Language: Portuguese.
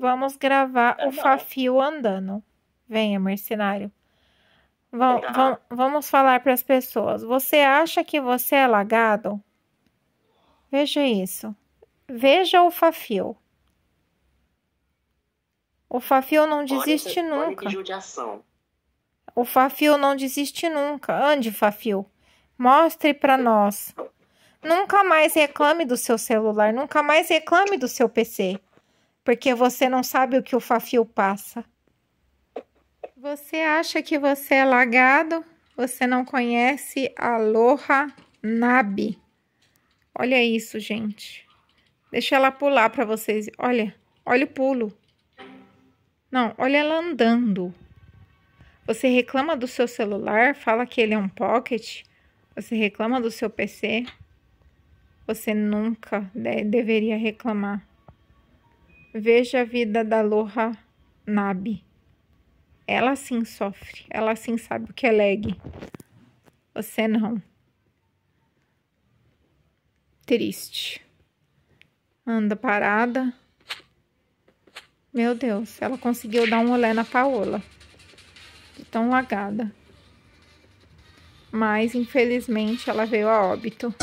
Vamos gravar tá o Fafio andando. Venha, mercenário. Vam, tá. vam, vamos falar para as pessoas. Você acha que você é lagado? Veja isso. Veja o Fafio. O Fafio não desiste olha, nunca. o Fafio não desiste nunca. Ande, Fafio. Mostre para nós. Nunca mais reclame do seu celular, nunca mais reclame do seu PC porque você não sabe o que o Fafio passa. Você acha que você é lagado? Você não conhece Aloha Nabi. Olha isso, gente. Deixa ela pular para vocês. Olha, olha o pulo. Não, olha ela andando. Você reclama do seu celular, fala que ele é um pocket. Você reclama do seu PC. Você nunca de deveria reclamar. Veja a vida da Loha Nabi. Ela sim sofre, ela sim sabe o que é lag. Você não. Triste. Anda parada. Meu Deus, ela conseguiu dar um olé na Paola. De tão lagada. Mas, infelizmente, ela veio a óbito.